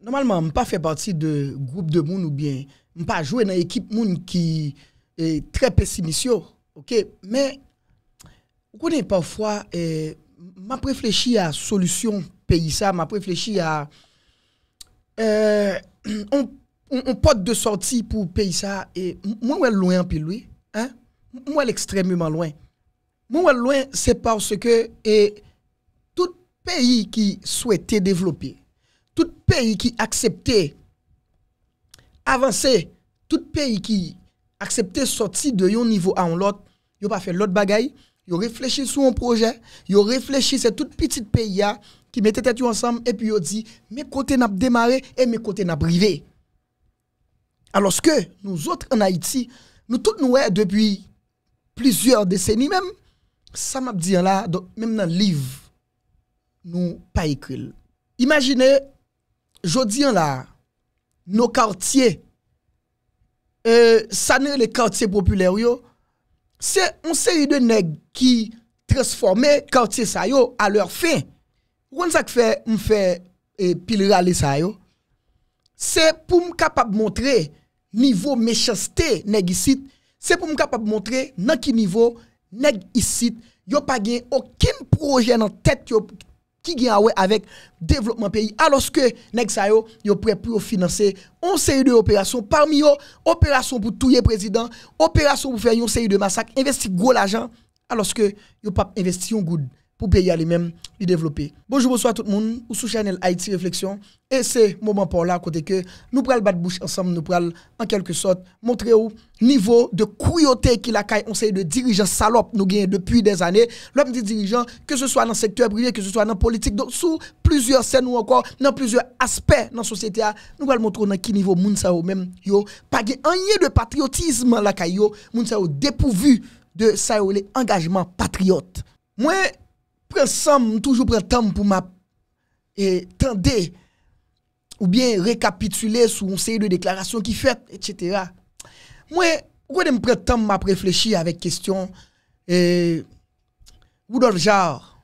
Normalman, m pa fè pati de groupe de moun ou bien, m pa jwè nan ekip moun ki trè pesimisyo, ok? Men, eh, m konen pwafwa m ap reflechi a solusyon Paysa, m ap reflechi a on eh, pot de soti pou Paysa, m wè l louen pi loui, m wè l ekstremlyman louen. M wè l louen, se pwase ke tout peyi ki souwete devlopi. tout pays qui acceptait avancer, tout pays qui acceptait sortir de un niveau à un autre, il pas fait l'autre bagaille, il réfléchi sur un projet, il réfléchi c'est tout petit pays qui mettait tête ensemble et puis il dit mes côtés n'a démarré et mes côtés n'a privé. Alors que nous autres en Haïti, nous tous nous depuis plusieurs décennies même, ça m'a dit là, même dans le livre, nous pas écrit. Imaginez Jodi an la, no kartye, e, sa ne le kartye popüler yo, se on se yi de neg ki transforme kartye sa yo a lor fin. Wan sa ki fe mfe pil rale sa yo? Se pou m kapap montre nivou mechaste neg isit, se pou m kapap montre nan ki nivou neg isit, yo pa gen okin proje nan tet yo pou ki Ki gen awe avek devlopman peyi Aloske, next a yo, yo pwè pou yo finanse On seri de operasyon Parmi yo, operasyon pou touye prezident Operasyon pou fè yon seri de masak Investi gwo la jan Aloske, yo pap investi yon goun pour payer les même et développer. Bonjour, bonsoir tout le monde, ou sous channel Haïti Réflexion. Et c'est moment pour là, côté que nous prenons le bas bouche ensemble, nous prenons en quelque sorte montrer au niveau de cruauté qu'il a on sait de dirigeants salopes nous gagnons depuis des années. L'homme dit dirigeants, que ce soit dans le secteur privé, que ce soit dans la politique, donc sous plusieurs scènes ou encore dans plusieurs aspects dans la société, nous prenons montrer dans quel niveau moun même yo, pas un de patriotisme la caillou, moun sa dépourvu de ça engagement patriote. Moi, prends toujours prends temps pour m'a et ou bien récapituler sur une série de déclarations qui fait etc. Moi, pourquoi je prends temps m'a réfléchir avec question et Rudolf Jar.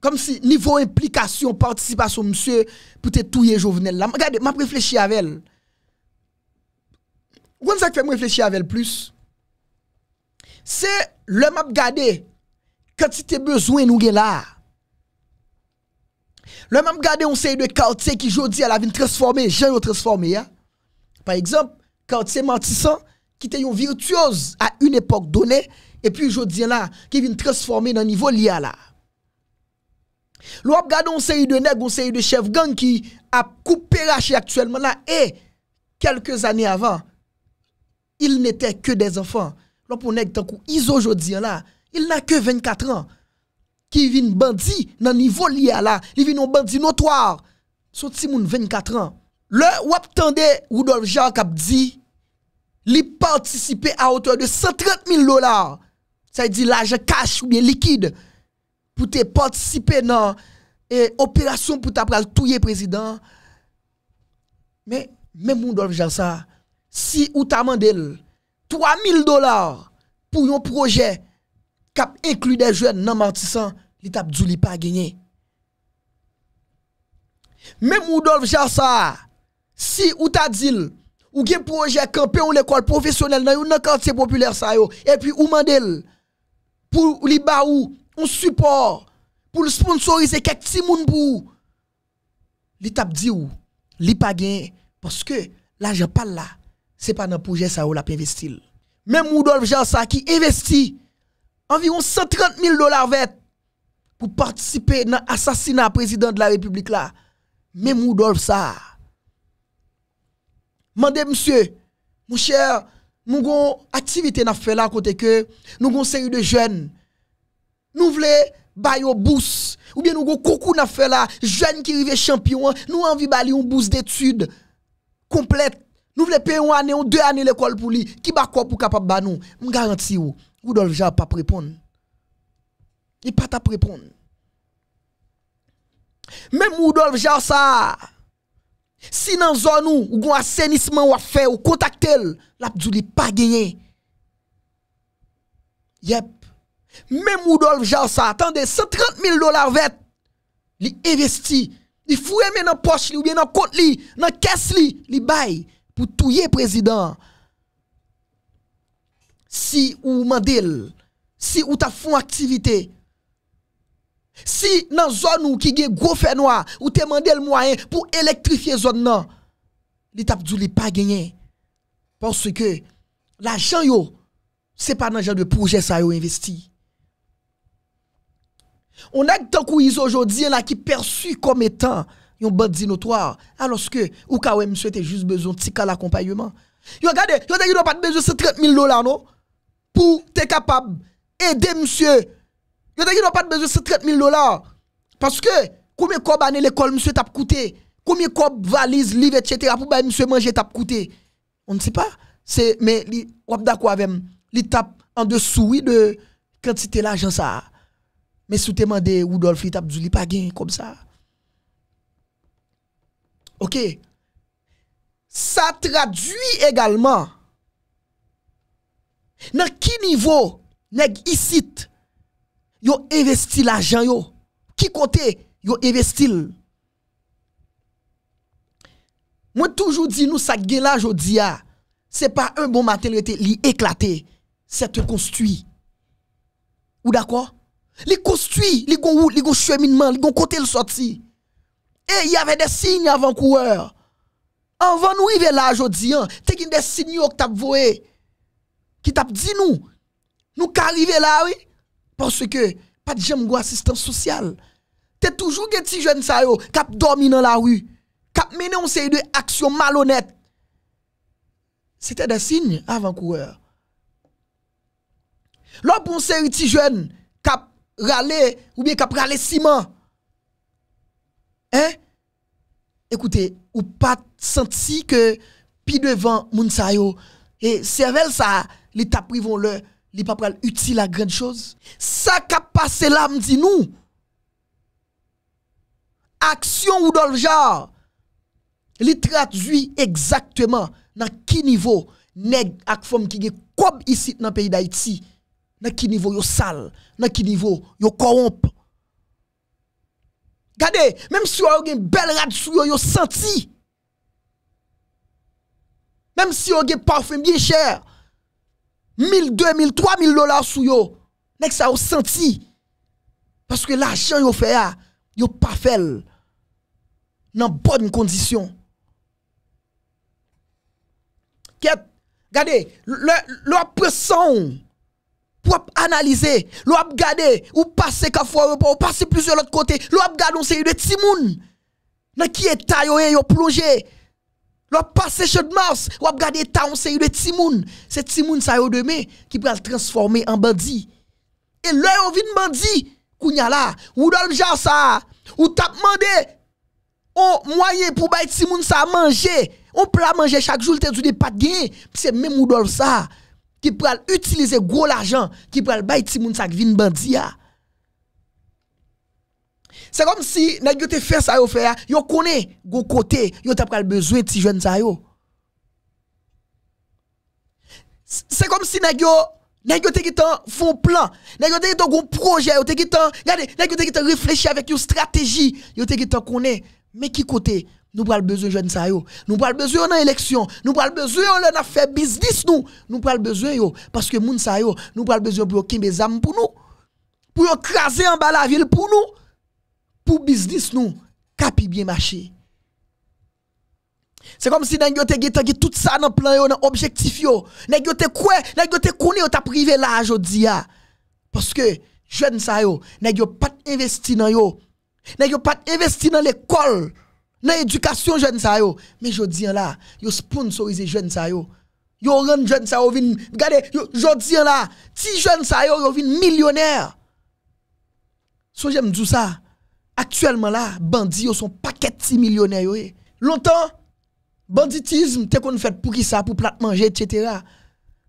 comme si niveau implication, participation, monsieur, pour te les Jovenel là. Regardez, m'a réfléchi avec elle. quand ça fait réfléchir avec elle plus? C'est le m'a regardé as besoin nous là. Le même garder on série de quartier qui jodi a la vie transformé, gens hein. transformé Par exemple, quartier mentissant qui était une virtuose à une époque donnée et puis jodi là qui vient transformer dans niveau lié là. on garde on série de nèg, on série de chef gang qui a coupé raché actuellement là et quelques années avant, ils n'étaient que des enfants. L'on pour nèg tant iso jodi là il n'a que 24 ans. Qui vient bandit dans niveau lié là, il vient un bandit notoire. Son petit 24 ans. Le ou tendait Rudolf Jacques a dit il participait à hauteur de 130 000 dollars. Ça veut dire l'argent cash ou bien liquide pour te participer dans eh, opération pour t'apprendre tout le président. Mais même Rudolf Jacques ça si ou t'a 3 000 dollars pour un projet Kap inklu de jwen nan matisan, li tap di ou li pa genye. Mem ou do vja sa, si ou ta dil, ou gen proje kampen ou lekol profesyonel nan yo nan kantye populer sa yo, epi ou mandel, pou li ba ou, ou support, pou li sponsorize kek ti moun pou, li tap di ou, li pa genye, paske la jen pal la, se pa nan proje sa yo la pe investil. Mem ou do vja sa ki investi, Anviron 130 000 dolar vet pou partisipe nan asasina prezident de la republik la. Men mou dolp sa. Mande msye, mou chèr, moun goun aktivite na fe la kote ke, moun goun se yu de jwen. Moun vle bayo bous, oubyen moun goun koku na fe la, jwen ki rive champion, moun anvi bali yon bous detud komplet. Moun vle pe yon ane, yon de ane l'ekol pou li, ki bakop ou kapap banon, moun garanti yon. Rudolf Jacques pas répondre. Il pas t'a répondre. Même Rudolf Jarre ça si dans la zone où ou un assainissement ou fait ou contactel, n'a pas gagné. Yep. Même Rudolf Jarre ça attendez 130 000 dollars vert. Il investit il fouille dans poche li ou bien dans compte li, dans caisse il li pour pour le président si ou mandel, si ou ta font activité, si dans zone ou qui gen gros fait noir, ou te mandel moyen pour électrifier zone nan, li tap pas gagner Parce que l'argent yo, c'est pas dans genre de projet ça yo investi. On a tant couis aujourd'hui là qui perçu comme étant un bandit notoire, alors que ou ka juste besoin de l'accompagnement. Yo regardez, yo pas besoin de 30 000 dollars non pour être capable d'aider monsieur. n'y a pas besoin de 30 000 dollars. Parce que, combien de l'école, monsieur, t'a coûté? Combien de cob valise, livre, etc. pour monsieur manger, t'a coûté? On ne sait pas. mais, on d'accord avec Il tape en dessous, de quantité l'argent ça. Mais si tu demandes Rudolf, il t'a dit, pas gain comme ça. Ok. Ça traduit également dans quel niveau nèg ici yo investi l'argent yo? Qui côté yo investi? Moi toujours que nous ça est là jodi a. Ah, c'est pas un bon matin li éclaté, c'est construit. Ou d'accord? Li construit, li gon li gon cheminement, li gon côté le sorti. Et il y avait des signes avant coureur. Avant nous arriver là jodi, hein. t'es des signes que t'as voyé. Ki tap di nou. Nou ka arrive la oui. Ponswe ke pat jem gwa asistan sosyal. Te toujou gen ti jwen sa yo. Kap domi nan la oui. Kap mene yon se yon de aksyon malonet. Se te de sign avan kouer. Lop yon se yon ti jwen. Kap rale ou bien kap rale siman. Ekoute. Ou pat santi ke pi devan moun sa yo. E sevel sa a. li ta privon lè, li pa pral uti la gren chòz. Sa ka pase la mdi nou, aksyon ou dol jar, li tradwi egzaktèman nan ki nivou neg ak fòm ki ge kob isit nan peyi da iti, nan ki nivou yo sal, nan ki nivou yo koromp. Gade, mem si yo gen bel rad sou yo yo senti, mem si yo gen parfum biye chèr, 1,000, 2,000, 3,000 lola sou yo, nek sa ou senti, paske l ajan yo fe ya, yo pa fel, nan bon kondisyon. Kep, gade, l wap pesan, l wap analize, l wap gade, ou pase kafor, ou pase plus yo l ot kote, l wap gade ou se yu de timoun, nan ki etay yo e yo plonje, l wap gade, L'op passé chaud de mars, ou ap gade ta on yu de timoun. C'est timoun sa yo demain qui va transforme transformer en bandit. Et là on vient bandit, kounya là, ou dol j'a sa, ou tap mande ou moyen pour bay timoun sa manger. On plat manger chaque jour, t'es du pas de c'est même ou ça qui pral utiliser gros l'argent, qui pral bay timoun sa vin bandit c'est comme si nèg yo te fait ça yo fait, yo connaît go côté, yo tap pral besoin ti ces jeunes. yo. C'est comme si nèg yo nèg yo te kitan plan, nèg yo te kitan projet, yo te kitan, regardez, nèg yo te réfléchir avec une stratégie, yo te kitan connaît mais qui côté nous pral besoin jeune ça yo. Nous pral besoin nan élection, nous pral besoin de n'a fè business nous, nous pral besoin yo parce que moun ça yo, nous pral besoin pour kimbe zam pour nous. Pour écraser en bas la ville pour nous pour business nous capi bien marché c'est comme si nèg yo tout ça dans plan yo dans objectif yo nèg yo te quoi nèg yo te t'a privé là jodi a ah. parce que jeune ça yo nèg pas investi dans yo nèg pas investi dans l'école dans l'éducation jeune ça yo mais jodi là yo sponsorise jeune ça yo yo rend jeune ça yo vin regardez jodi là ti jeune ça yo yo millionnaire so j'aime tout ça Aktüelman la, bandi yo son paket eh. si milyonè yo e. Lontan, banditism te kon fèd pou ki sa pou plat manje, etc.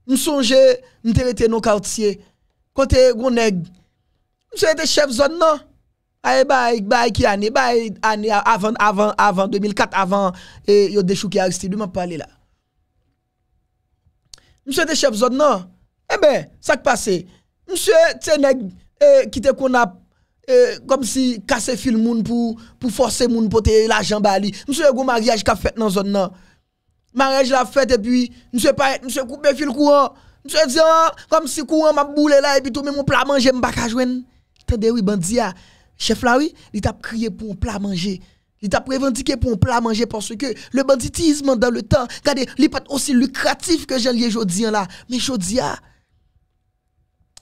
M sonje, m terete nou kartye, kon te goun neg, m se te chef zon nan, a e bay ki ane, bay ane, avant, avant, avant, 2004, avant yo dechou ki non? eh eh, a resti, di man pa ale la. M se te chef zon nan, e be, sak pase, m se te neg, ki te kon ap, Euh, comme si casser fil moun pour pour forcer moun porter l'argent bali monsieur gros mariage qu'a fait dans zone là mariage la fête et puis monsieur pas monsieur couper fil courant monsieur dit hein, comme si courant m'a boulé là et puis tout même mon plat manger m'pa ka joindre tendez oui bandi chef là oui il t'a crié pour un plat manger il t'a revendiqué pour un plat manger parce que le banditisme dans le temps regardez il pas aussi lucratif que j'en jodien hein, là mais le ah,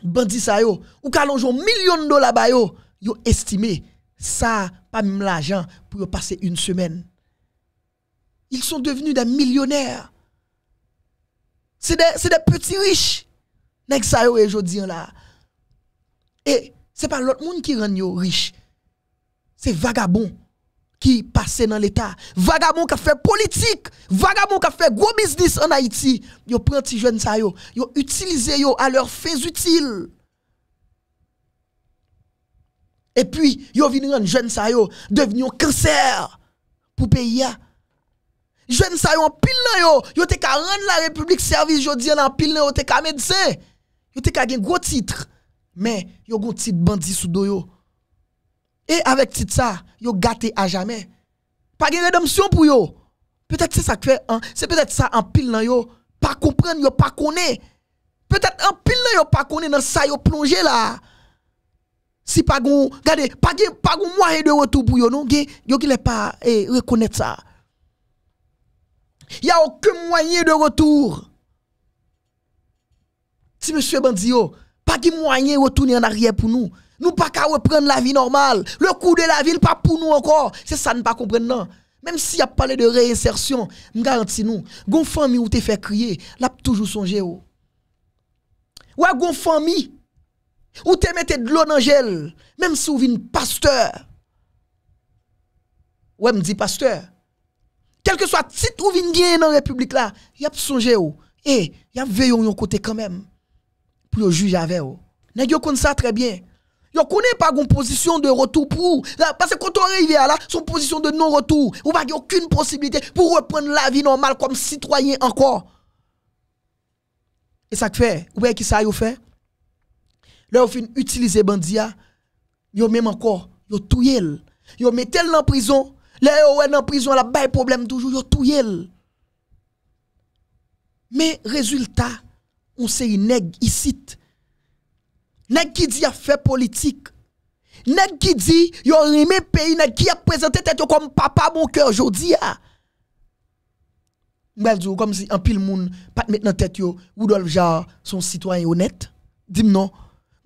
bandit ça yo ou kalonjon million de dollars ba yo yo estimé ça, pas même l'argent, pour passer une semaine. Ils sont devenus des millionnaires. C'est des, petits riches. et là. Et c'est pas l'autre monde qui rend yo riche. C'est vagabond qui passait dans l'état. Vagabond qui fait politique, vagabond qui fait gros business en Haïti. Yo prend petit jeune ça yo, utilisé à leurs fins utiles. Et puis, yo vini rendre jeune sa yo devenu un cancer pour pays Jeune sa yo en pile nan yo, yo te ka rendre la République service jodi en pile nan yo te ka médecin. Yo te ka gen gros titre, mais yo gon titre bandit sous do Et avec titre ça, yo gâté à jamais. Pas de rédemption pour yo. Peut-être c'est ça qui fait, hein? c'est peut-être ça en pile nan yo, pas comprendre, yo pas connaître. Peut-être en pile nan yo pas connaître dans ça yo plongé là si pas gon, regardez, pas gon moyen de retour pour yo non, gen, yo qui pas eh, reconnaître ça. Il y a aucun moyen de retour. Si monsieur Bandio, pas de moyen de retourner en arrière pour nous. Nous pas qu'à reprendre la vie normale. Le coût de la ville pas pour nous encore. C'est ça ne pas comprendre Même s'il a parlé de réinsertion, je garantis nous, gon famille ou te fait crier, l'a toujours songé ou. Oh. Ouais, gon famille ou te mettez de l'eau dans gel, même si vous pasteur. Ouais, me dit pasteur. Quel que soit titre ou vin gagner dans la République là, y a songé ou. Et eh, y a veillon yon côté quand même. Pour juge avec ou. Nèg a kon ça très bien. Yo connaît pas une position de retour pour parce que quand on arrive là, son position de non-retour, ou pas aucune possibilité pour reprendre la vie normale comme citoyen encore. Et ça fait, ou bien qui ça au fait? Là, fin utilisé Bandia, ah. yo même encore, yo tout yo Ils en prison, là, ils en prison, la bail problème toujours, yo tout Mais résultat, on série nèg ici. Nèg qui dit a fait politique. Nèg qui dit yo remé pays, nèg qui a présenté tête comme papa mon cœur jodi a. Ah. M'bal comme si un pile moun pas mettre nan tête yo Rudolf Jarre son citoyen honnête. dis non.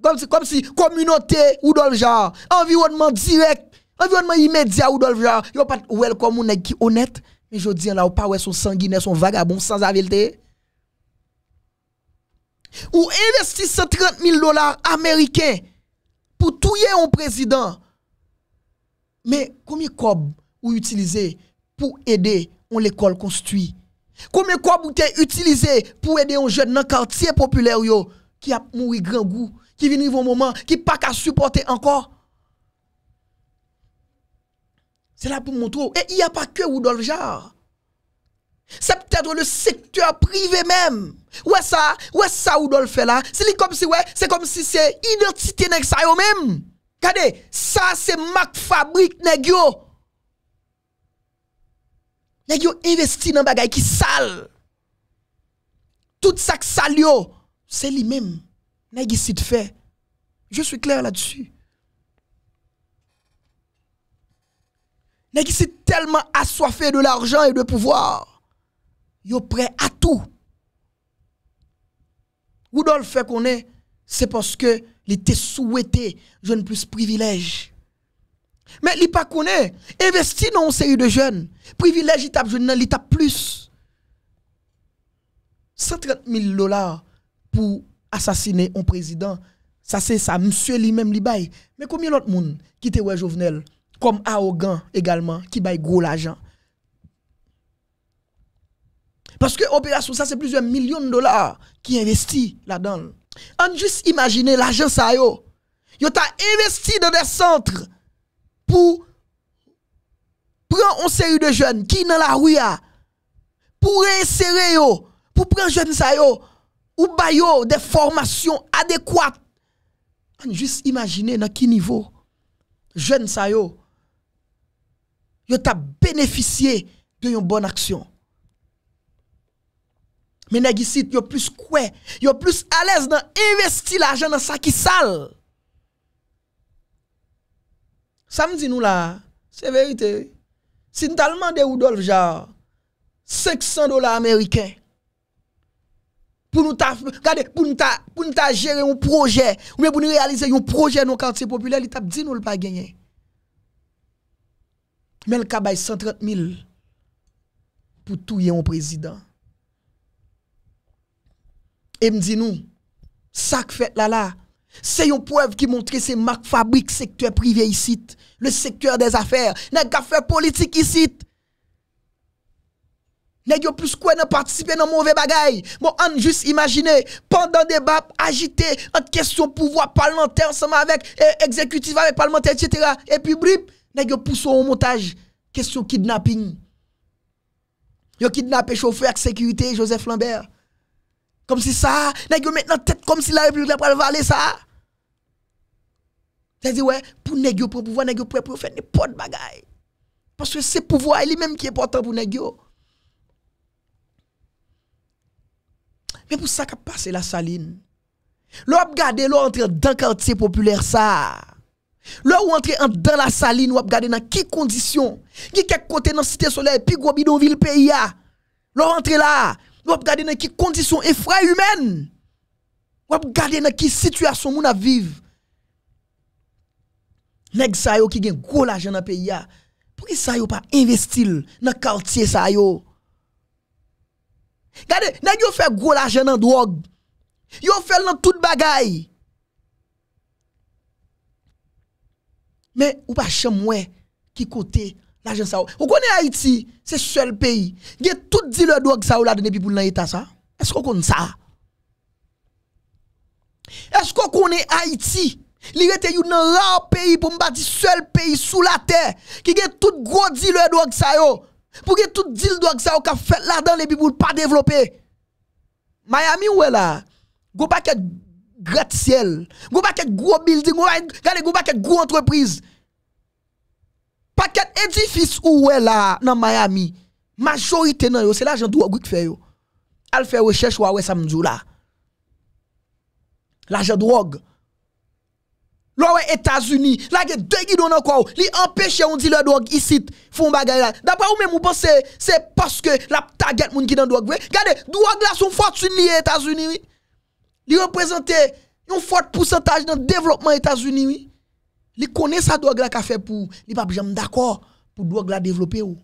Comme si, comme communauté ou dolja, environnement direct, environnement immédiat ou dolja, yo pas welcome ou qui honnête, mais je dis là ou pas ouais son sanguinaire, son vagabond sans habileté. Ou investit 130 000 dollars américains pour tuer un président. Mais combien de cob ou utiliser pour aider on l'école construite? Combien de cob ou utilisé pour aider un jeune dans quartier populaire qui a mouru grand goût qui vient au moment, qui pas qu'à supporter encore. C'est là pour montrer. Et il n'y a pas que Rudolf Jarre. C'est peut-être le secteur privé même. Ouais ça, ouais ça Rudolf fait là. C'est comme si ouais, c'est comme si c'est identité nèg ça même. Regardez, ça c'est Mac fabrique nèg yo. investi dans bagay qui sale. Tout ça qui sale c'est lui-même. Nègre fait. Je suis clair là-dessus. est tellement assoiffé de l'argent et de pouvoir. Il est prêt à tout. le fait qu'on est, c'est parce que il était souhaité, jeune plus privilège. Mais il pas qu'on est. investir dans une série de jeunes, privilège il tape jeune, il plus. 130 000 dollars pour assassiné un président. Ça, c'est ça. Monsieur lui-même, Li baye. Mais combien d'autres monde qui te ouais Jovenel, comme arrogant également, qui bail gros l'argent? Parce que opération, ça, c'est plusieurs millions de dollars qui investit là-dedans. On juste imaginer l'argent, ça yo. Yo t'a investi dans des centres pour prendre une série de jeunes qui dans la rue pour insérer yo, pour prendre jeunes ça yo ou bayo des formations adéquates. Juste imaginer dans quel niveau jeune sa yo yo t'a bénéficié de bonne action. Mais il yo plus quoi, yo plus à l'aise dans investir l'argent dans ça qui sale. Ça me dit nous là, c'est vérité. Si nous demandé Rudolf genre 500 dollars américains pour nous ta, pour nous pour nous gérer un projet, ou bien pour nous réaliser un projet dans quartier populaire, il t'a dit nous le pas gagner. Mais le cabaye 130 000 pour tout un président. Et me dit nous, ça que fait là là, c'est une preuve qui montre que c'est marque fabrique secteur privé ici, le secteur des affaires, n'a qu'à faire politique ici. Nèg plus quoi de participer dans mauvais bagaille. Bon, on juste imaginer pendant débat agité entre question pouvoir parlementaire ensemble avec eh, exécutif avec parlementaire etc. et puis brip, nèg yo pousse au montage question kidnapping. Yo kidnappé chauffeur avec sécurité Joseph Lambert. Comme si ça, nèg maintenant tête comme si la République pas valer ça. C'est-à-dire ouais, pour nèg pour pouvoir nèg yo pour faire n'importe bagaille. Parce que c'est pouvoir lui-même qui est important pour nèg Mais pour ça qu'a passé la saline. L'op gade vous entre dans quartier populaire ça. vous entre dans la saline, l'op gade dans quelles conditions. Qui quelque côté dans cité soleil, puis gros bidonville pays a. L'op entre là, l'op gade dans quelles conditions effroi humaine. L'op gade dans qui situation moun a vivre. Nèg sa yo qui gen gros l'argent dans pays a. Pourquoi ça yo pas investir dans quartier ça yo? Gade, nen yo fe gro lajen nan drog, yo fe lan tout bagay. Men, ou pa chan mwen ki kote lajen sa yo. Ou konen Haiti, se sel peyi, gen tout di le drog sa yo la dene pipou nan eta sa. Esko konen sa? Esko konen Haiti, li rete yon nan raw peyi pou mbati sel peyi sou la te, ki gen tout gro di le drog sa yo. Pou gen tout dil drog sa ou ka fè la dan le biboul pa devlopè. Miami ou we la? Gou baket gratisiel. Gou baket gwo building. Gou baket gwo entreprise. Paket edifis ou we la nan Miami. Majorite nan yo. Se la jan drog wik fè yo. Al fè we chèch wawè sa mdjou la. La jan drog. Lo wè Etasuni, lage dè gido nan kwa ou, li empèche ou di lè douag isit foun bagay la. Dapwa ou mè mou pense, se paske la target moun ki dan douag wè. Gade, douag la son fòrt sun liye Etasuni wè. Li reprezentè yon fòrt pòsantaj nan devlopman Etasuni wè. Li kone sa douag la ka fè pou, li pap jèm d'akor pou douag la devlopè ou.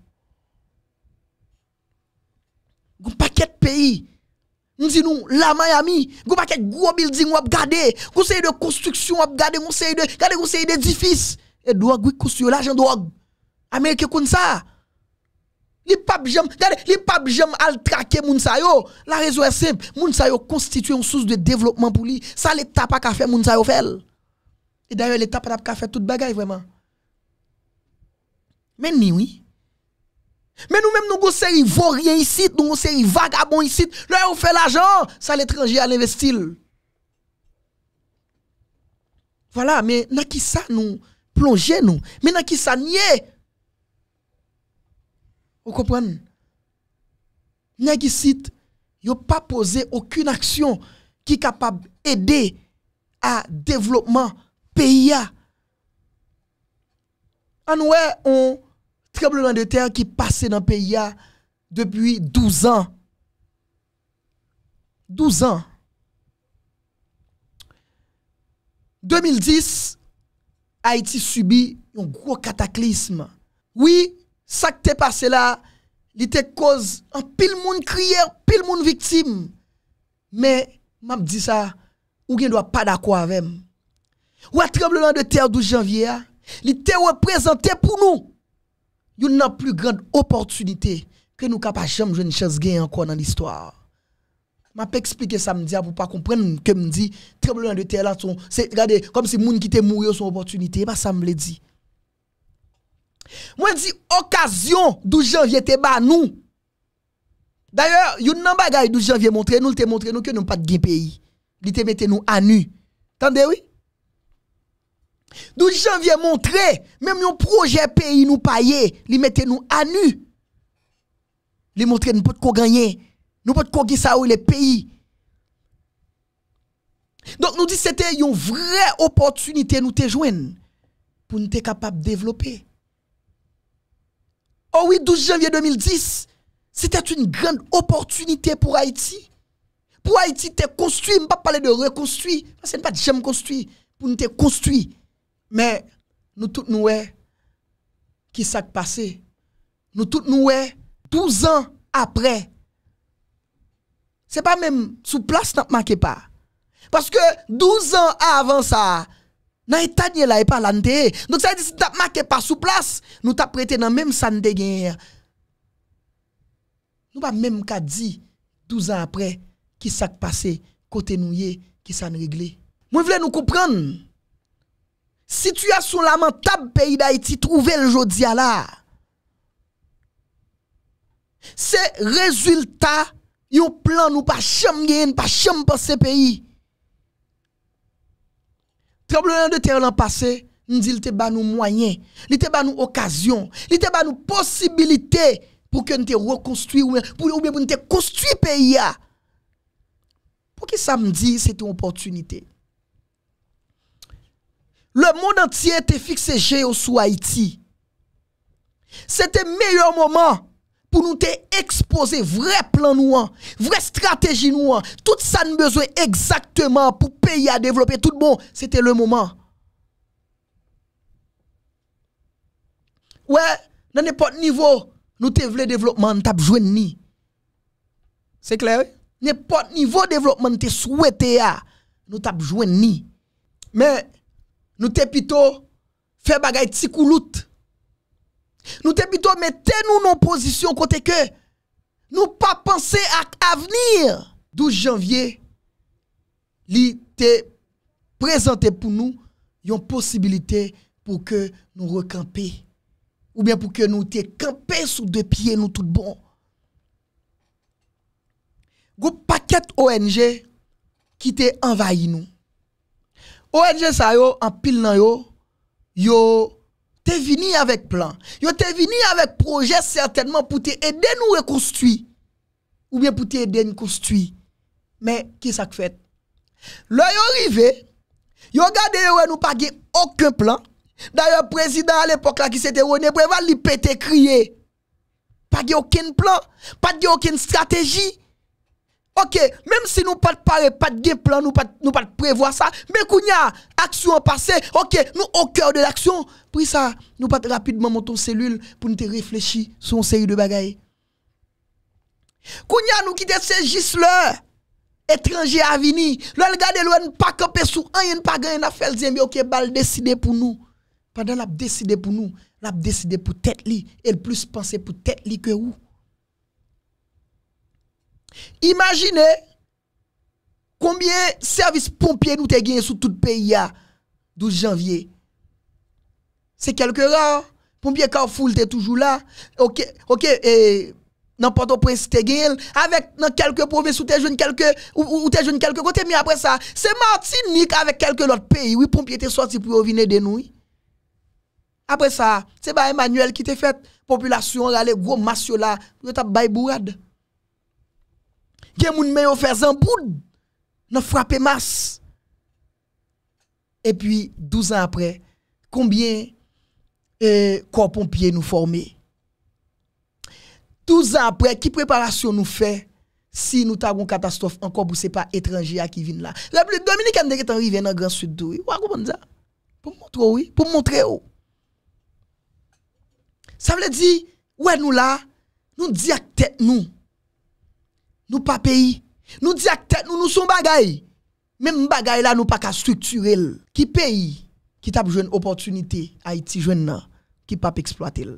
Gou pakèt peyi. Ndi nou, la Miami, gwa pa kek gwo building wap gade, gwa sey de konstruksyon wap gade, gwa sey de edifis. E dwa gwe konstruyo la, jan dwa Amerike koun sa. Li pab jem, gade, li pab jem al trake moun sayo. La rezo e semp, moun sayo konstituye un souz de devlopman pou li. Sa le tapa ka fe moun sayo fel. E dayo le tapa tap ka fe tout bagay vweman. Men ni wii. Mais nous-mêmes, nous avons une série vauriens ici, nous avons une série vagabonds ici. Là, on fait l'argent, ça l'étranger à l'investir. Voilà, mais dans qui ça nous plonger nous Mais dans qui ça nier Vous comprenez Dans qui site, pas posé aucune action qui est capable d'aider à développement pays. Ah. En ouais, on tremblement de terre qui passait dans le pays depuis 12 ans. 12 ans. 2010, Haïti subit un gros cataclysme. Oui, ça qui t'est passé là, il était cause en pile monde crière, pile monde victime. Mais, m'a dit ça, ou ne doit pas d'accord avec. Ou à tremblement de terre 12 janvier, il était représenté pour nous une la plus grande opportunité que nous capables jamais une chance gagner encore dans l'histoire. M'a pas expliquer ça me pour ah, pas comprendre que me dit tremblement de terre là c'est regardez comme si moun qui était mourir son opportunité pas bah, ça me le dit. Moi dit occasion 12 janvier te ba nous. D'ailleurs, yon nan bagay 12 janvier montrer nous, te montré nous que nous pas de gain pays. Il te mette nous à nu. Tendez oui? 12 janvier montré, même un projet pays nous paye, li mette nous à nu. Li montre nous pas gagner, nous pas gagner ça ou les pays. Donc nous dit c'était une vraie opportunité nous te joindre pour nous être capable de développer. Oh oui, 12 janvier 2010, c'était une grande opportunité pour Haïti. Pour Haïti, te construit, je ne pas parler de reconstruit, parce que pas de jamais construit, pour nous te construit Men nou tout nou e ki sak pase. Nou tout nou e 12 an apre. Se pa men sou plas nan te make pa. Paske 12 an avan sa, nan e tanye la e pa lan de. Nou sa e di se te make pa sou plas, nou ta prete nan men san de genye. Nou pa men ka di 12 an apre ki sak pase kote nou ye ki san regle. Mwen vle nou koupranne. Situasyon lamentab peyi da iti trouvel jodi ala. Se rezultat yon plan nou pa chem gen, pa chem pa se peyi. Treblen an de ter lan pase, nidil te ban nou mwanyen, li te ban nou okasyon, li te ban nou posibilite pou ke nite rekonstwi ou mwen pou nite konstwi peyi ya. Pou ki sa mdi se te woportunite. Le monde entier était fixé sous Haïti. C'était le meilleur moment pour nous exposer vrai plan nous, vraie stratégie nous, tout ça nous besoin exactement pour pays à développer tout bon, c'était le moment. Ouais, dans n'importe niveau, nous devons développement, nous avons ni. C'est clair? N'importe niveau développement, nous souhaité, nous avons ni. Mais Nou te pito fe bagay tsi kou lout. Nou te pito mette nou nan pozisyon kote ke. Nou pa panse ak avenir. 12 janvye, li te prezante pou nou yon posibilite pou ke nou rekampi. Ou bien pou ke nou te kampi sou de piye nou tout bon. Goup paket ONG ki te envayi nou. ONG ça yo en pile nan yo yo t'es venu avec plan. Yo t'es venu avec projet certainement pour t'aider nous reconstruire ou bien pour t'aider nous construire. Mais qui ça que fait Le yo arrivé, yo gardé nous pas aucun plan. D'ailleurs président à l'époque là qui s'était René Préval, il pétait crier. Pas aucun plan, pas aucune stratégie. Ok, même si nous ne de parler, pas de plan, nous ne nous pas prévoir ça, mais Kounya, action passée, ok, nous au cœur de l'action, puis ça, nous pas rapidement monter cellule pour nous réfléchir sur une série de bagailles. Kounya, nous quitter ces gisleurs étrangers à venir, le regarder l'on pas camper sous un, pas gagner affaire, mais ok, bal décider pour nous. Pendant l'a décider pour nous, l'a décidé pour tête li, et le plus penser pour tête li que où. Imajine konbye servis pompye nou te genye sou tout peyi ya 12 janvye Se kelke ra, pompye ka ou foule te toujou la Ok, ok, e, nan pantou prensi te genye Awek nan kelke provise ou te jouni kelke kote mi apre sa Se martinik avek kelke lot peyi Ou pompye te sorti pou ovine denoui Apre sa, se ba Emanuelle ki te fet Populasyon rale, gwo masyo la Nou ta bay bourade gen moun meyo un boud. nan frappé masse. Et puis, 12 ans après, combien euh, corps pompiers nous formés? 12 ans après, qui préparation nous fait si nous avons une catastrophe encore pour ce pas étranger qui viennent là? plus dominicaine est arrivée dans le Grand Sud. Vous comprenez ça? Pour montrer, oui. Pour montrer, où. Oh. Ça veut dire, ouais, nous là, nous disons tête nous. Nou pa peyi, nou di ak tek, nou nou son bagay. Men m bagay la nou pa ka strukturel. Ki peyi ki tap jwen opotunite, Haiti jwen nan, ki pa pe eksploatel.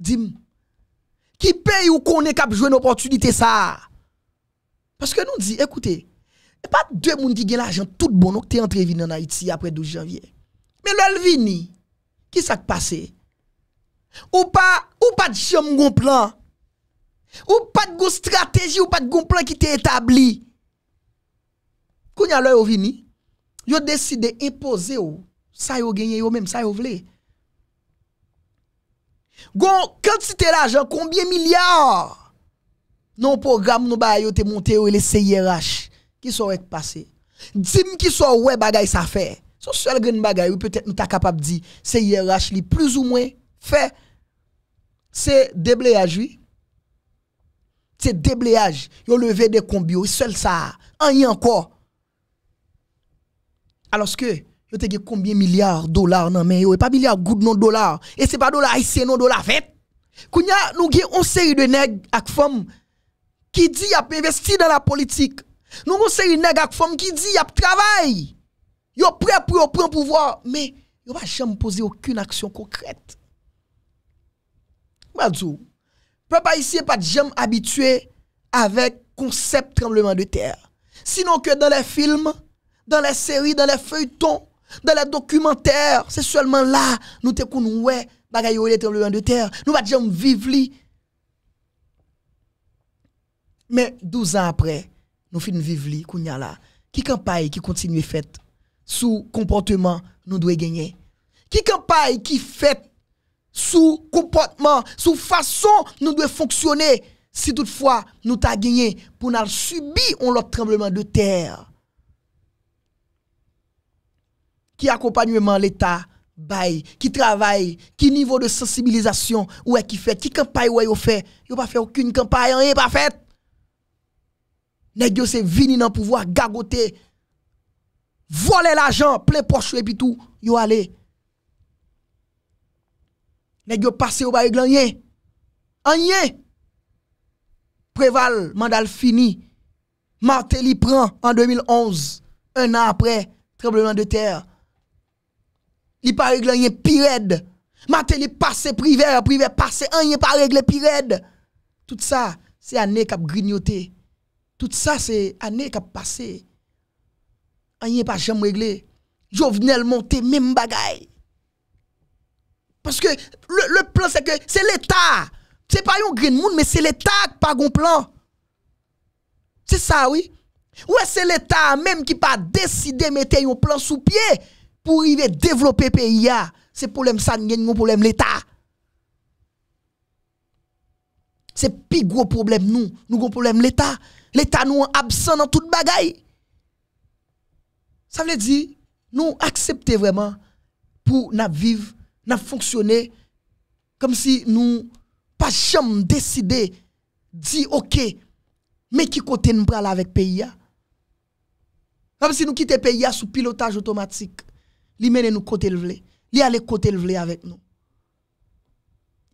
Dim, ki peyi ou konen kap jwen opotunite sa. Paske nou di, ekoute, e pa dwe moun di gen la jen tout bon nou ki te entrevin nan Haiti apre 12 janvye. Men lel vini, ki sak pase? Ou pa, ou pa di chan moun gon plan? Ou pat goun strateji ou pat goun plan ki te etabli Koun ya lo yo vini Yo deside impose yo Sa yo genye yo menm, sa yo vle Goun, kant si te la jan, konbyen milyar Non program nou ba yo te monte yo Le CIRH Ki sou ek pase Dizim ki sou we bagay sa fe Sou sel gen bagay, yo petet nou ta kapab di CIRH li plus ou mwen fe Se deble ajwi c'est déblayage. ont levé des combos, seul ça. y encore. Alors que, yo te combien de milliards de dollars non mais yo a pas milliards good non dollars et c'est pas dollars haïtien non dollars fait. quand nous avons une série de nègres ak femmes qui dit a investi dans la politique. Nous avons une série de nègres ak femmes qui dit a ils sont prêts pour prendre le pouvoir mais yo pas jamais poser aucune action concrète. Madou ici haïtien pas habitué avec concept tremblement de terre. Sinon que dans les films, dans les séries, dans les feuilletons, dans les documentaires, c'est seulement là nous te ouais bagaille tremblements de terre. Nous pas jamais vivre Mais 12 ans après, nous fin vivre là. Qui campagne qui continue faire sous comportement nous devons gagner. Qui campagne qui fait sous comportement, sous façon nous devons fonctionner si toutefois nous t'a gagné pour nous subir un autre tremblement de terre. Qui accompagnement l'État bail, qui travaille, qui niveau de sensibilisation est qui fait, qui campagne ou fait, il pas fait aucune campagne, rien pas fait. que c'est vini dans pouvoir gagoter voler l'argent plein poche et tout, yo aller nèg yo passé au bail rien. Rien. Préval mandal fini. Martelly prend en 2011, un an après tremblement de terre. Il pas réglé rien pire. Martelly passé privé, privé passé, rien pas réglé pire. Tout ça, c'est année qui a grignoté. Tout ça, c'est année qui a passé. Rien pas jamais réglé. Jovenel monte, même bagaille. Parce que le, plan, c'est que c'est l'État. C'est pas un green monde, mais c'est l'État qui pas un plan. C'est ça, oui. Ouais, c'est l'État même qui pas décidé de mettre un plan sous pied pour arriver développer le pays. C'est problème ça, un problème l'État. C'est plus gros problème nous. Nous avons problème l'État. L'État nous absent dans toute bagaille. Ça veut dire, nous accepter vraiment pour na vivre n'a fonctionné comme si nous pas jamais décidé dit OK mais qui côté nous avec pays comme si nous quittons pays sous pilotage automatique li mène nous côté le vle li côté le avec nous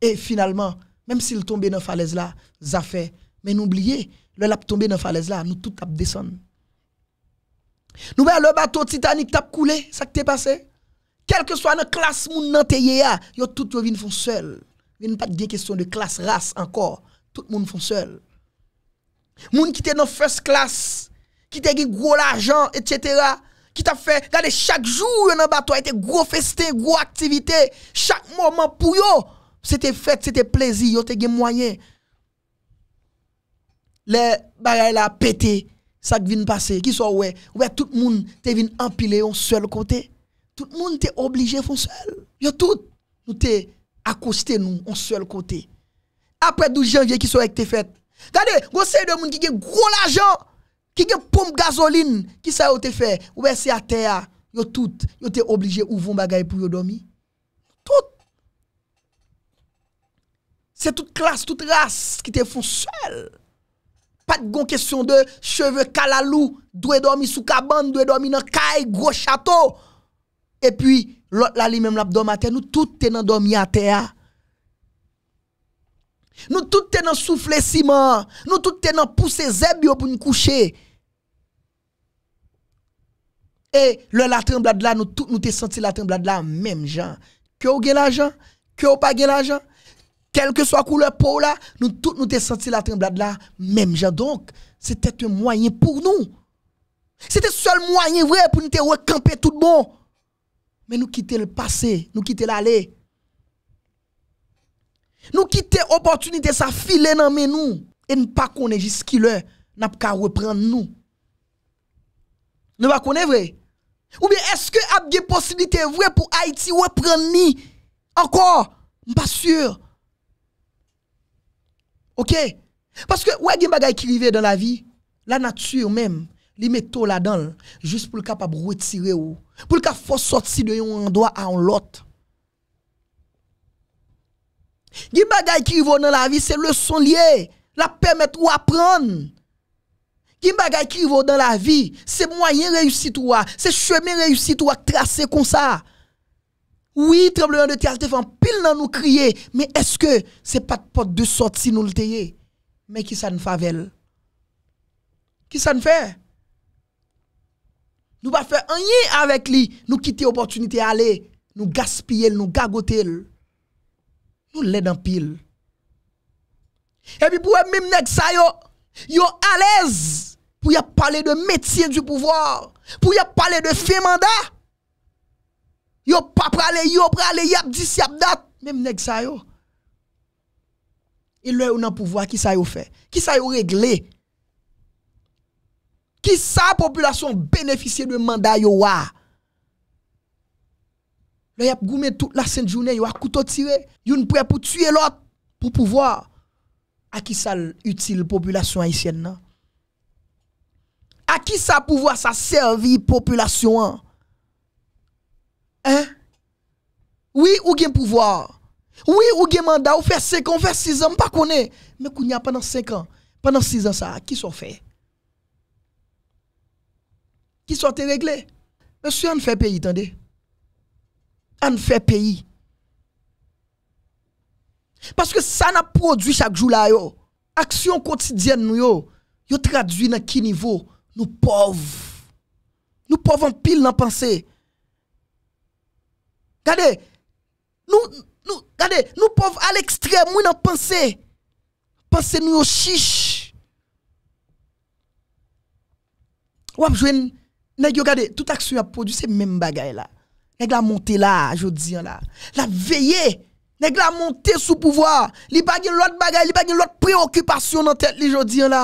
et finalement même s'il tombait dans falaise là ça fait mais n'oubliez le lap tombé dans falaise là nous tout descendre nous le bateau Titanic tape coulé ça qui t'est passé quelle que soit la classe, moun nan yo tout yo vin font seul. a pas de question de classe, race encore. Tout le monde est seul. Moun qui te dans first class, qui te gen gros l'argent, etc. Qui t'a fait, regardez, chaque jour, yon nan bateau, était gros festin, gros activité. Chaque moment pour yo, c'était fête, c'était plaisir, yo te gen moyen. Les bagailles la pété, ça vient passer. Qui soit ouais, ouais, tout moun te vient empiler un seul côté. Tout moun te oblije foun sel. Yo tout nou te akoste nou, an sel kote. Apre d'ou janvye ki sou ek te fet. Gade, gosey de moun ki ge gro la jan, ki ge poum gazoline, ki sa yo te fet, ou ese a teya, yo tout, yo te oblije ouvon bagay pou yo domi. Tout. Se tout klas, tout ras, ki te foun sel. Pat goun kesyon de cheve kalalou, dwe domi sou kaban, dwe domi nan kay, gro chato, Et puis, l'autre là, lui-même, terre nous tous tenons dormi à terre. Nous tous ten souffler. ciment. Nous tous tenons pousser Zébio pour nous coucher. Et le la tremblade là, nous tous nous senti la tremblade là, même gens. Que vous avez l'argent, que vous pas l'argent, quelle que soit couleur peau là, nous tous nous senti la tremblade là, même gens. Donc, c'était un moyen pour nous. C'était seul moyen vrai pour nous recamper tout bon mais nous quittons le passé, nous quittons l'aller. Nous quittons l'opportunité, ça file dans nous. Et nous ne pas connaître jusqu'à l'heure, nous pas reprendre nous. Nous ne connaissons vrai. Ou bien est-ce que y a une possibilité vraie pour Haïti reprendre encore? Je ne suis pas sûr. Ok? Parce que, ouais, y a des choses qui vivent dans la vie. La nature même, met tout là-dedans, juste pour le capable retirer ou, pour le capable sortir de un endroit à un autre. qui vont dans la vie, c'est leçon lié la permettre ou apprendre. Gen bagay qui vont dans la vie, c'est moyen réussite ou, c'est chemin réussite ou tracer comme ça. Oui, tremblement de terre, en pile dans nous crier, mais est-ce que c'est pas de porte de sortie nous le Mais qui ça nous favelle? Qui ça nous fait? Nou pa fè anye avèk li, nou kitey opotunitey ale, nou gaspil, nou gagotil, nou ledan pil. Epi pou wè mè mnèk sa yo, yo alèz pou yap pale de metye du pouvoir, pou yap pale de fè mandat. Yo pa prale, yo prale, yap dis, yap dat, mè mnèk sa yo. E lè ou nan pouvoir ki sa yo fè, ki sa yo regle. Ki sa popolasyon benefisye de manda yo wa? Lo yap goumen tout la sen jounen yo akouto tire, yon prè pou tue lòt pou pouvwa. A ki sa util popolasyon ayisyen nan? A ki sa pouvwa sa servi popolasyon an? Hein? Ou yi ou gen pouvwa? Ou yi ou gen manda ou fè sek an, fè siz an, mpa kone? Mè koun ya panan sek an, panan siz an sa, ki so fè? qui sont réglés. Monsieur, on fait pays, attendez. On fait pays. Parce que ça n'a produit chaque jour là, Action quotidienne, nous, yo, traduit dans qui niveau nous pauvres. Nous pauvres en pile dans pensée. Regardez, nous, nous, pauvres à l'extrême, nous dans pensée. Pensez nous au chiche. Ou à Nèk yo gade, tout aksyon a produs se mèm bagay la. Nèk la monte la, jodiyan la. La veye, nèk la monte sou pouvoi. Li bagyen lout bagay, li bagyen lout preokupasyon nan tèt li jodiyan la.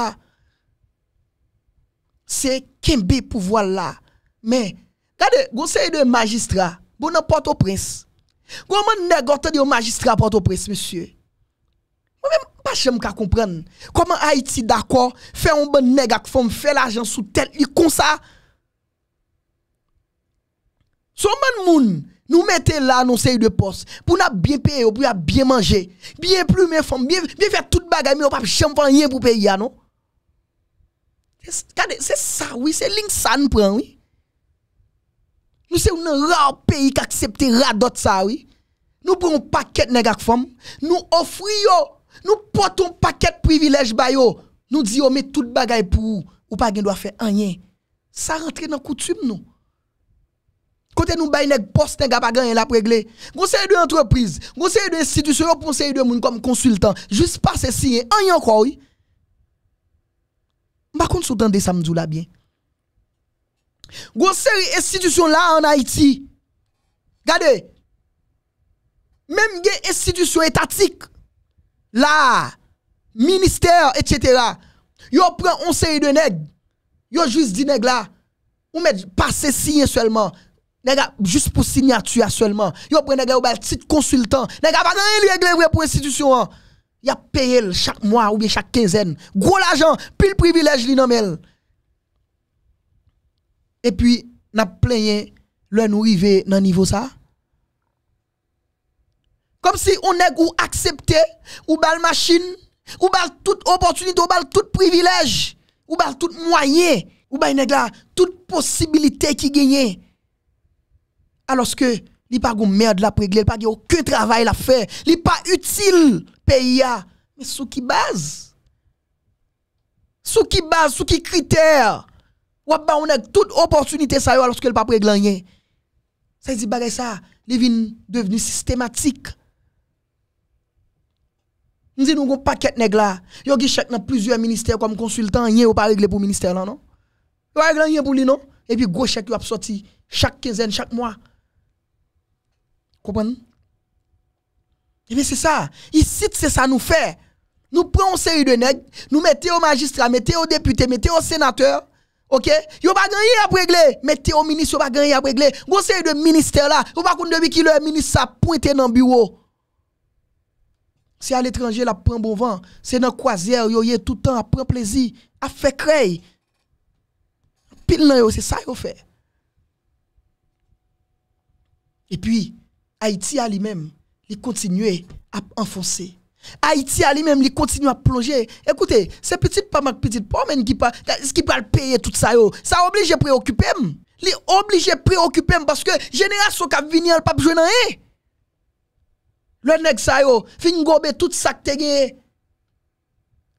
Se kenbe pouvoi la. Mè, gade, goseye de magistra, bonan porto prince. Gouman nèk gote de yo magistra porto prince, mèsyè. Mèm, pa chèm ka kompren. Koman Haiti d'akon, fè yon bè bon nèk ak fòm, fè l'ajan sou tèt li konsa, Si man nous mettez là nos séries de poste pour nous bien payer, pour nous bien manger, bien plumer bien, bien faire toute bagaille, mais on pas jamais rien pour payer, non? C'est ça, oui, c'est ligne que nous prenons, oui. Nous sommes un rare pays qui accepte ça, oui. Nous prenons paquet de femmes, nous offrons, nous portons paquet de privilèges, nous disons, mais le bagaille pour ou pas, doit faire rien. Ça rentre dans la coutume, non? Kote nou bay neg post neg apagan yon la pregle. Gonseri de entreprise. Gonseri de institusyon. Yo ponseri de moun kom konsultan. Jus pase siye. An yon kwa ou. Mba konsultan de samzou la bien. Gonseri institusyon la an Haiti. Gade. Mem gen institusyon etatik. La. Ministèr. Etc. Yo pren gonseri de neg. Yo jous di neg la. Ou met pase siye selman. nega juste pour signature seulement. Yo prenez nègre ou titre consultant. Nègre pas rien régler pour institution. Hein. Y a payé chaque mois ou bien chaque quinzaine. Gros l'argent, pile privilège li nan mel. Et puis n'a plein le nous rivé dans niveau ça. Comme si on nèg ou accepté ou bal machine, ou bal toute opportunité, ou bal tout privilège, ou bal tout moyen, ou bal nèg toute possibilité qui gagne alors que il pas de merde la régler, il pas aucun travail la faire, il pas utile pays mais sous qui base Sous qui base, sous qui critère Ou ba on a toute opportunité ça alors que il pas régler rien. Ça dit bagay ça, li vient devenu systématique. Nous avons un paquet de là, yo qui chèque dans plusieurs ministères comme consultant, rien ou pas réglé pour ministère là non. Yo régler rien pour lui non et puis gros chèque a sorti chaque quinzaine, chaque mois. Comprenez Et eh bien c'est ça. Ici, c'est ça nous fait. Nous prenons une série de nègres, nous mettons au magistrat, mettons au député, mettons au sénateur. OK Yo pas gagné à régler, mettez au ministre yo pas gagné à régler. Vous série de ministère là, yo pas compte depuis qui le ministre Ça, pointé dans le bureau. C'est à l'étranger la prend bon vent, c'est dans croisière yo tout le temps à prendre plaisir, à faire créer. Pile là c'est ça yo fait. Et puis Haïti a lui-même, il continue à enfoncer. Haïti a lui-même, il continue à plonger. Écoutez, c'est petit pas petit petite pomme qui peut pa, payer tout ça Ça oblige à préoccuper. Il à préoccuper parce que génération qui venir elle pas besoin de rien. Le nèg ça yo, fin gobe tout ça que te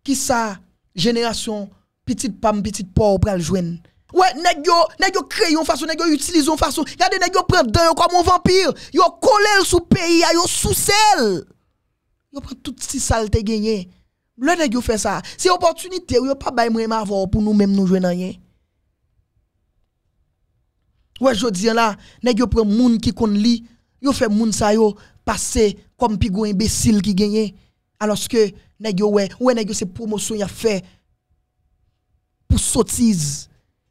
Qui ça génération petit pam petite pauvre le jouer Ouais, nèg yo, nèg yo façon, nèg yo utilison façon. Regardez nèg yo prend dedans comme un vampire. Yo collé sous pays, yo sous sel. Yo prend tout si te gagné. Le nèg yo fait ça. C'est opportunité, yo pas bay moi m'avoir pour nous même nous jouer rien. Ouais, je dis là, nèg yo prend moun qui kon li, yo fait moun sa yo passer comme pigo imbécile qui gagne. Alors que nèg yo ouais, ouais nèg yo c'est promotion y a fait pour sottise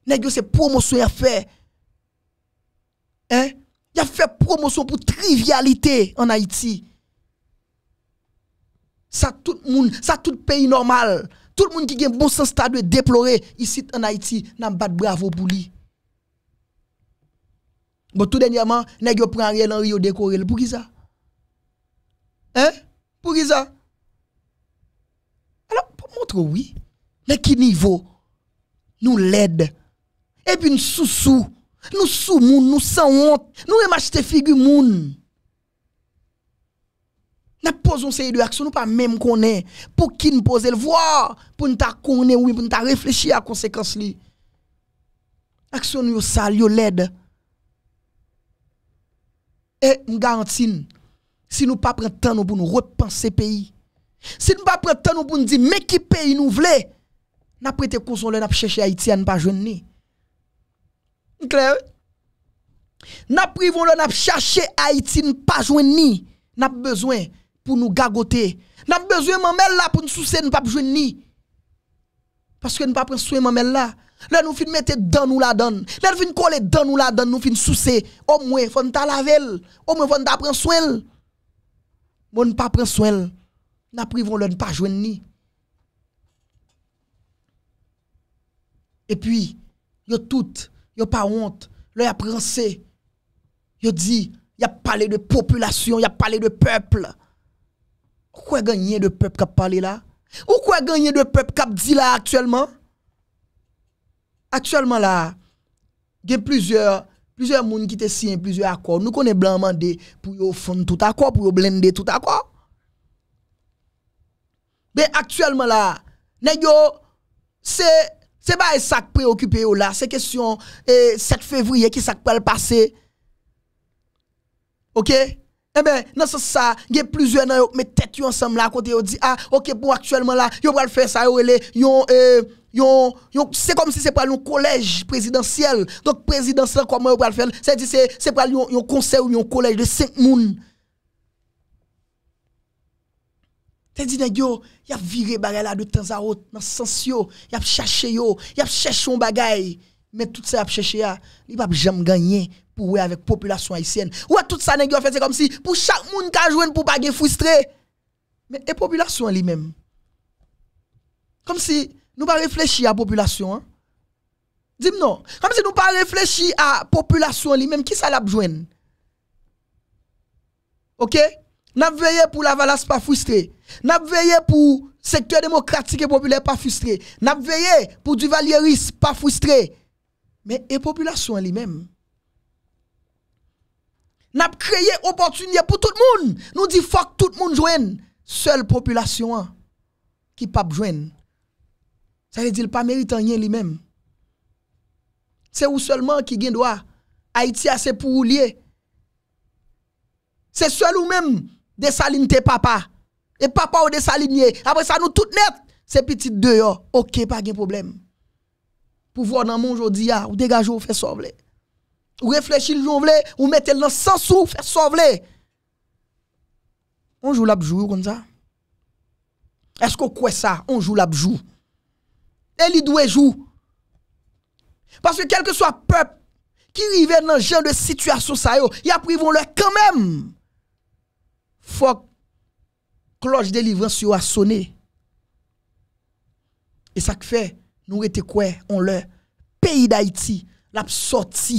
nèg c'est promotion a fait, Hein? Il a fait promotion pour trivialité en Haïti. Ça tout le ça tout pays normal. Tout le monde qui a un bon sens de déplorer ici en Haïti, n'a pas bravo pour lui. Bon tout dernièrement, nèg yo prend Ariel Henry au décorer pour qui ça Hein? Pour qui ça Alors pour montrer oui, mais quel niveau nous l'aide e bin sou-sou, nou sou moun, nou san honte, nou remache te figu moun. Na pozon se yi de akso, nou pa mem konen, pou ki nou pozel, pou nou ta konen, pou nou ta reflechi a konsekans li. Akso nou yo sal, yo led, e mga antin, si nou pa pren tan nou pou nou repanse peyi, si nou pa pren tan nou pou nou di, meki peyi nou vle, na prete konson lè nap chèche a iti an pa jwen ni. N ap privon lò, n ap chache Haiti n pa jwen ni. N ap bezwen pou nou gagote. N ap bezwen m amel la pou nou souse n pa jwen ni. Paske n pa pren souen m amel la. Lè nou fin mette dan ou la dan. Lè nou fin kole dan ou la dan nou fin souse. Omwe fon ta lavel. Omwe fon da pren souen. Bon n pa pren souen. N ap privon lò n pa jwen ni. E pi, yo tout... yo pas honte. Là, a pensé. Yo dit, il a parlé de population, il a parlé de peuple. Pourquoi gagner de peuple qui a parlé là? Ou quoi gagner de peuple qui a dit là actuellement? Actuellement là, il y a plusieurs plusieurs monde qui te signent plusieurs accords. Nous connaissons blanc mandé pour yo fond tout accord, pour yo blender tout accord. Mais actuellement là, c'est Se ba e sak preokupye yo la, se kesyon 7 fevriye ki sak pral pase, e eh ben nan se sa, gen plizye nan yo, me tet yo ansam la, kon te yo di, a, ah, ok, bon, aktuelman la, yo pral fè sa yo ele, yon, yon, yon, se kom si se pral yon kolej prezidansyel, donk prezidansyel koman yo pral fè, se di se, se pral yon konsey ou yon kolej de 5 moun, T'as dit, yo, y a viré bagay là de temps à autre, dans sens yo, y a cherché yo, y a cherché un bagay. Mais tout ça, y a cherché a il va jamais gagner pour avec avec population haïtienne. Ouais, tout ça, nèg fait, c'est comme si, pour chaque monde qui a joué pour pas frustré. Mais et population elle même Comme si, nous pas réfléchi à la population, hein? Dis-moi non. Comme si nous pas réfléchi à la population elle même qui ça l'a besoin? Ok? N'a veillé pour la valasse pas frustré? N'a veillé pour secteur démocratique et populaire pas frustré. N'a veillé pour du valieris pas frustré. Mais et population lui même N'a créé opportunité pour tout le monde. Nous disons que tout le monde joigne. Seule population qui pas joindre. Ça veut dire pas méritant rien lui-même. C'est ou seulement qui gagne droit. Haïti a ses pour C'est seul ou même Desaline te papa. E papa ou desaline ye. Apre sa nou tout net. Se petit deyo. Ok, pa gen problem. Pou vwa nan moun jodi ya. Ou degajo ou fe sovle. Ou reflechi ljou vle. Ou mette l nan sansou ou fe sovle. On jou labjou ou kon sa? Esko kwe sa? On jou labjou. E li dwe jou. Paske kelke swa pep. Ki yu iven nan jen de situasyon sayo. Ya privon lè kwen menm. Fok, kloj delivans yo a sone. E sak fe, nou ete kwe, on le, peyi da iti, la p sorti.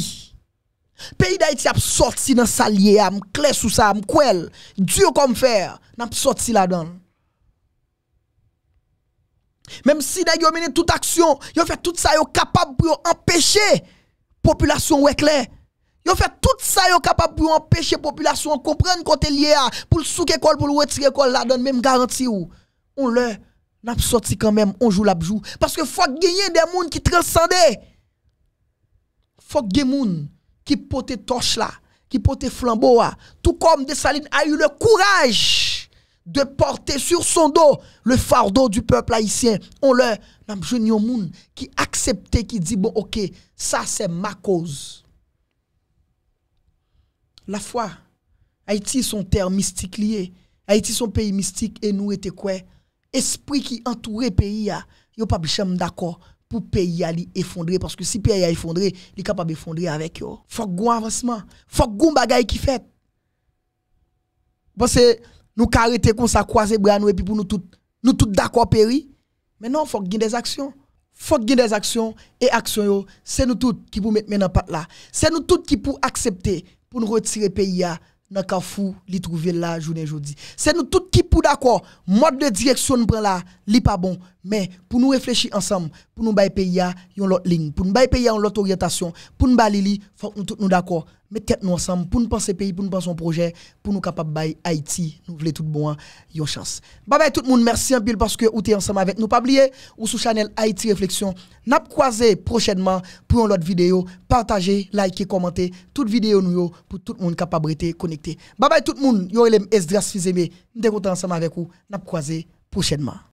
Peyi da iti la p sorti nan salye, am kles ou sa, am kwel. Diyo kon m fer, la p sorti la don. Mem si da yo mene tout aksyon, yo fe tout sa yo kapab pou yo empeshe populasyon wek le. Ils fait tout ça, capable pour empêcher la population de comprendre côté lié à pour le souquer pour le retirer l'école, là, donne même garantie. Ou. On leur n'a pas sorti quand même, on joue la joue. Parce que faut gagner des gens qui transcendent. Faut des gens qui portent torche là, qui portent flambeau là. Tout comme salines a eu le courage de porter sur son dos le fardeau du peuple haïtien. On leur n'a pas gens qui acceptent, qui dit bon, ok, ça c'est ma cause la foi. Haïti, son terre mystique lié. Haïti, son pays mystique, et nous était quoi? Esprit qui entourait pays, ne ah. yo pas d'accord pour pays à effondrer parce que si pays a effondré, il est capable d'effondrer avec yo. Faut un avancement, faut un bagay qui fait. Parce que nous arrêter comme ça croiser bras nous et puis pour nous tout nous tout d'accord péri. Mais non, faut qu'il des actions. Faut qu'il des actions et actions c'est nous tous qui pour mettre maintenant là. C'est nous tous qui pour accepter pour nous retirer pays nous dans kafou li trouver là journée aujourd'hui c'est nous tout qui pour d'accord mode de direction nous prend là li pas bon, mais pour nous réfléchir ensemble, pour nous bailler pays une autre ligne, pour nous bailler pays une autre orientation, pour nous bailler li, faut nous tous nous d'accord, mettre tête nous ensemble pour nous penser pays, pour nous penser un projet, pour nous capable bailler Haïti, nous voulons tout bon yon chance. Bye bye tout le monde, merci un peu parce que vous êtes ensemble avec nous. Pas oublier ou sous channel Haïti réflexion, n'a croisé prochainement pour une autre vidéo, partagez, likez, commentez toute vidéo nous pour tout le monde capable rester connecté. Bye bye tout le monde, yo les Esdras Fizeme, nous content ensemble avec vous, n'a croisé prochainement.